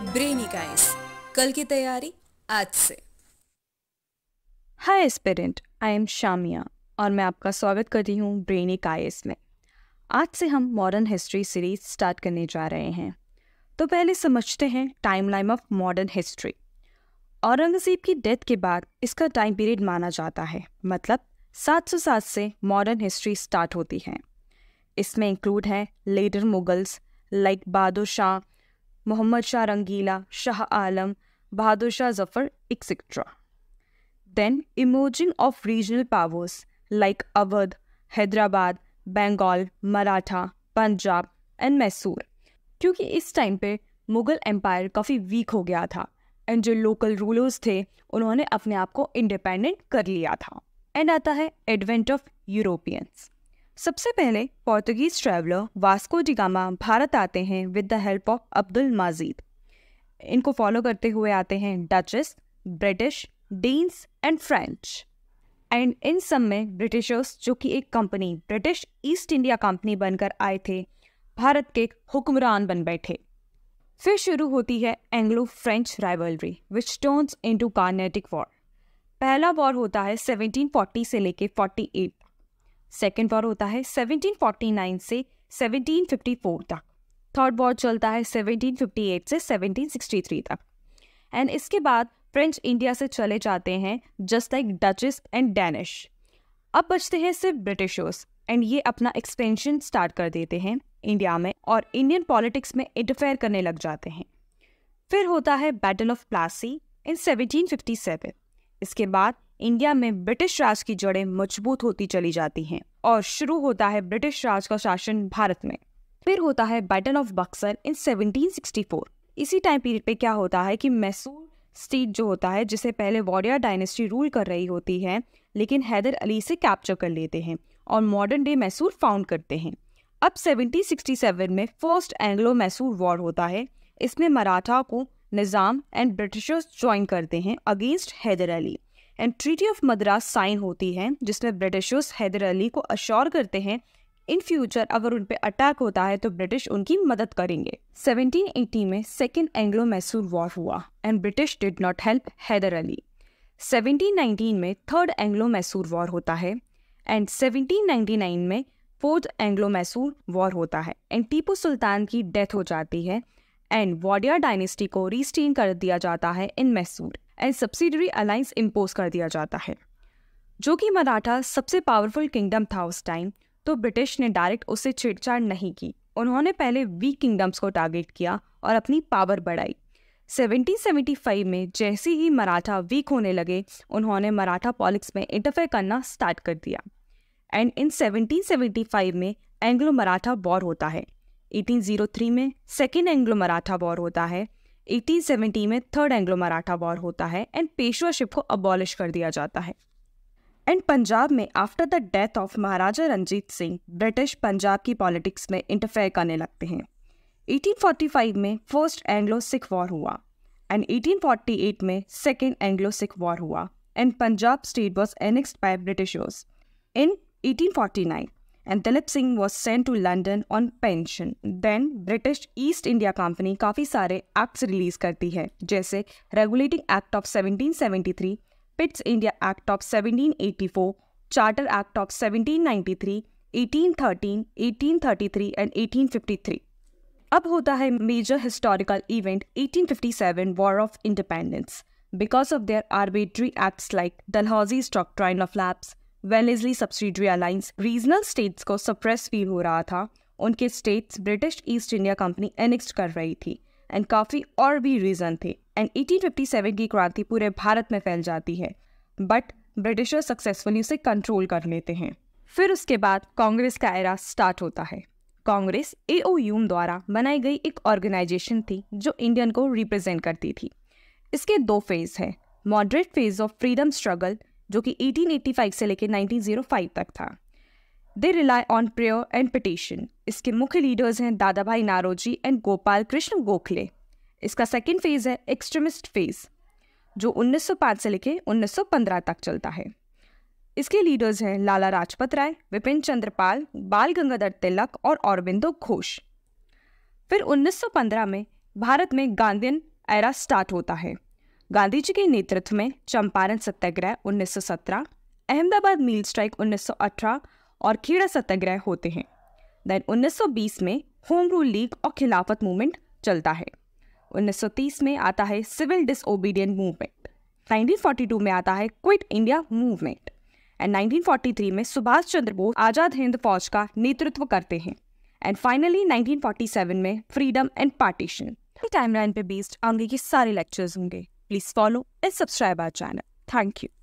Brainy guys कल की तैयारी आज से हाय एस्पेरेंट आई एम शामिया और मैं आपका स्वागत कर रही हूँ ब्रेनी कायस में आज से हम मॉडर्न हिस्ट्री सीरीज स्टार्ट करने जा रहे हैं तो पहले समझते हैं timeline of modern history Aurangzeb की डेथ के बाद इसका टाइम पीरियड माना जाता है मतलब 707 से मॉडर्न हिस्ट्री स्टार्ट होती है इसमें इंक्लूड है later Mughals like Bahadur Shah Mohammad Shah Rangila Shah Alam Bahadur Shah Zafar etcetera then emerging of regional powers like Awadh Hyderabad Bengal Maratha Punjab and Mysore क्योंकि इस टाइम पे मुगल एम्पायर काफ़ी वीक हो गया था एंड जो लोकल रूलर्स थे उन्होंने अपने आप को इंडिपेंडेंट कर लिया था एंड आता है एडवेंट ऑफ यूरोपियंस सबसे पहले Portuguese traveller Vasco da Gama Bharat आते हैं with the help of Abdul Majid इनको फॉलो करते हुए आते हैं Dutch British Danes and French and इन सब में ब्रिटिशर्स जो कि एक company British East India Company बनकर आए थे भारत के हुक्मरान बन बैठे फिर शुरू होती है Anglo French rivalry which turns into Carnatic war पहला वॉर होता है 1740 से लेके 48 सेकेंड वॉर होता है 1749 से 1754 तक थर्ड वॉर चलता है 1758 से 1763 तक एंड इसके बाद फ्रेंच इंडिया से चले जाते हैं just like Dutch and Danish अब बचते हैं सिर्फ ब्रिटिशर्स एंड ये अपना एक्सपेंशन स्टार्ट कर देते हैं इंडिया में और इंडियन पॉलिटिक्स में इंटरफेयर करने लग जाते हैं फिर होता है बैटल ऑफ प्लासी इन 1757 इसके बाद इंडिया में ब्रिटिश राज की जड़ें मजबूत होती चली जाती हैं और शुरू होता है ब्रिटिश राज का शासन भारत में फिर होता है बैटल ऑफ बक्सर इन 1764 इसी टाइम पीरियड पे क्या होता है कि मैसूर स्टेट जो होता है जिसे पहले वॉरियर डायनेस्टी रूल कर रही होती है लेकिन हैदर अली से कैप्चर कर लेते हैं और मॉडर्न डे मैसूर फाउंड करते हैं अब 1767 में फर्स्ट एंग्लो मैसूर वॉर होता है इसमें मराठा को निज़ाम एंड ब्रिटिशर्स ज्वाइन करते हैं against Hyder Ali and treaty of Madras sign होती है जिसमें ब्रिटिशर्स हैदर अली को अश्योर करते हैं इन फ्यूचर अगर उन पर अटैक होता है तो ब्रिटिश उनकी मदद करेंगे 1780 में सेकेंड एंग्लो मैसूर वॉर हुआ and British did not help Hyder Ali 1719 में थर्ड एंग्लो मैसूर वॉर होता है एंड 1799 में फोर्थ एंग्लो मैसूर वॉर होता है एंड टीपू सुल्तान की डेथ हो जाती है एंड वॉडिया डायनेस्टी को रिस्टेन कर दिया जाता है in Mysore and subsidiary alliance impose कर दिया जाता है जो कि मराठा सबसे पावरफुल किंगडम था उस टाइम तो ब्रिटिश ने डायरेक्ट उससे छेड़छाड़ नहीं की उन्होंने पहले वीक किंगडम्स को टारगेट किया और अपनी पावर बढ़ाई 1775 में जैसे ही मराठा वीक होने लगे उन्होंने मराठा पॉलिक्स में इंटरफेयर करना स्टार्ट कर दिया एंड इन 1775 में एंग्लो मराठा वॉर होता है 1803 में सेकेंड एंग्लो मराठा वॉर होता है 1870 में थर्ड एंग्लो मराठा वॉर होता है एंड पेशवाशिप को अबॉलिश कर दिया जाता है एंड पंजाब में after the death of Maharaja Ranjit Singh British Punjab की पॉलिटिक्स में इंटरफेयर करने लगते हैं 1845 में फर्स्ट एंग्लो सिख वॉर हुआ एंड 1848 में सेकेंड एंग्लो सिख वॉर हुआ and Punjab state was annexed by Britishers in 1849 and Dilip Singh was sent to London on pension then British East India Company काफ़ी सारे एक्ट्स रिलीज करती है जैसे regulating act of 1773, Pitt's India act of 1784, charter act of 1793, 1813, 1833 and 1853। अब होता है major historical event 1857 war of independence because of their arbitrary acts like Dalhousie doctrine of lapse Wellesley subsidiary alliance regional states को suppress feel हो रहा था उनके states British East India Company annexed कर रही थी एंड काफ़ी और भी रीज़न थे एंड सेवन की क्रांति पूरे भारत में फैल जाती है बट ब्रिटिशर सक्सेसफुली उसे कंट्रोल कर लेते हैं फिर उसके बाद कांग्रेस का एरा स्टार्ट होता है कांग्रेस ए ओ यूम द्वारा बनाई गई एक ऑर्गेनाइजेशन थी जो इंडियन को रिप्रेजेंट करती थी इसके दो फेज़ हैं moderate phase of freedom struggle जो कि 1885 से लेकर 1905 तक था they rely on prayer and petition इसके मुख्य लीडर्स हैं दादा भाई नारोजी एंड गोपाल कृष्ण गोखले इसका सेकेंड फेज़ है एक्सट्रीमिस्ट फेज़ जो 1905 से लेकर 1915 तक चलता है इसके लीडर्स हैं लाला राजपत राय विपिन चंद्रपाल बाल गंगाधर तिलक और औरबिंदो घोष फिर 1915 में भारत में गांधीन एरा स्टार्ट होता है गांधी जी के नेतृत्व में चंपारण सत्याग्रह 1917, अहमदाबाद मील स्ट्राइक 1918 और खेड़ा सत्याग्रह होते हैं देन 1920 में होम रूल लीग और खिलाफत मूवमेंट चलता है 1930 में आता है सिविल डिसोबीडियंट मूवमेंट 1942 में आता है क्विट इंडिया मूवमेंट एंड 1943 में सुभाष चंद्र बोस आज़ाद हिंद फौज का नेतृत्व करते हैं एंड फाइनली 1947 में फ्रीडम एंड पार्टीशन टाइमलाइन पे बेस्ड आगे के सारे लेक्चर्स होंगे Please follow and subscribe our channel. Thank you.